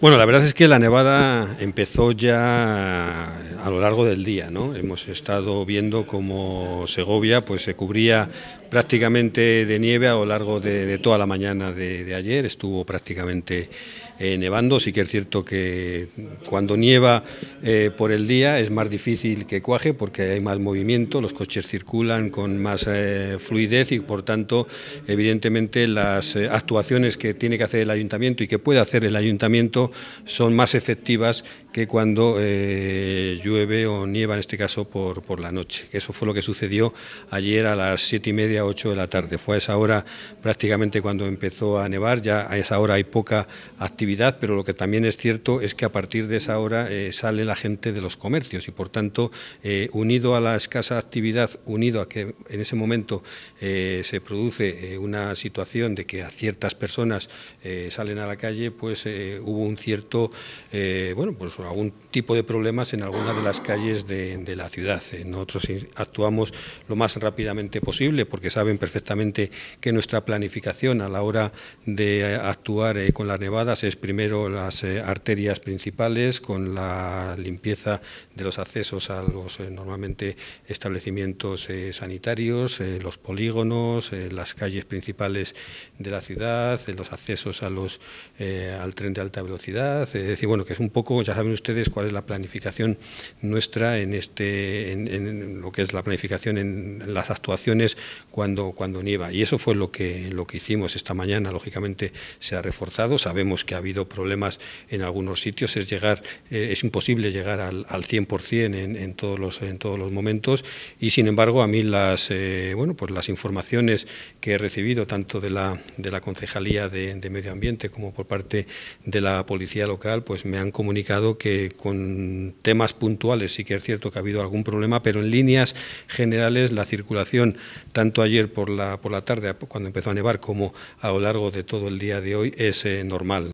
Bueno, la verdad es que la nevada empezó ya a lo largo del día, ¿no? Hemos estado viendo cómo Segovia pues se cubría prácticamente de nieve a lo largo de, toda la mañana de, de ayer, estuvo prácticamente eh, nevando. Sí que es cierto que cuando nieva eh, por el día es más difícil que cuaje porque hay más movimiento, los coches circulan con más eh, fluidez y por tanto evidentemente las actuaciones que tiene que hacer el ayuntamiento y que puede hacer el ayuntamiento son más efectivas que cuando llueve o nieva en este caso por, por la noche. Eso fue lo que sucedió ayer a las siete y media, ocho de la tarde. Fue a esa hora prácticamente cuando empezó a nevar, ya a esa hora hay poca actividad pero lo que también es cierto es que a partir de esa hora eh, sale la gente de los comercios y por tanto, eh, unido a la escasa actividad, unido a que en ese momento eh, se produce una situación de que a ciertas personas salen a la calle, pues hubo un cierto, bueno, pues algún tipo de problemas en algunas de las calles de la ciudad. Nosotros actuamos lo más rápidamente posible porque saben perfectamente que nuestra planificación a la hora de actuar con las nevadas es primero las eh, arterias principales con la limpieza de los accesos a los eh, normalmente establecimientos eh, sanitarios, los polígonos, las calles principales de la ciudad, los accesos a los, al tren de alta velocidad, es decir, bueno, que es un poco, ya saben ustedes cuál es la planificación nuestra en este, en, lo que es la planificación en las actuaciones cuando, cuando nieva. Y eso fue lo que, lo que hicimos esta mañana, lógicamente se ha reforzado, sabemos que había habido problemas en algunos sitios, es llegar, eh, es imposible llegar al, al 100% en, en, todos los, en todos los momentos y sin embargo a mí las, eh, bueno, pues las informaciones que he recibido tanto de la, de la Concejalía de, Medio Ambiente como por parte de la Policía Local pues me han comunicado que con temas puntuales sí que es cierto que ha habido algún problema, pero en líneas generales la circulación tanto ayer por la, por la tarde cuando empezó a nevar como a lo largo de todo el día de hoy es eh, normal.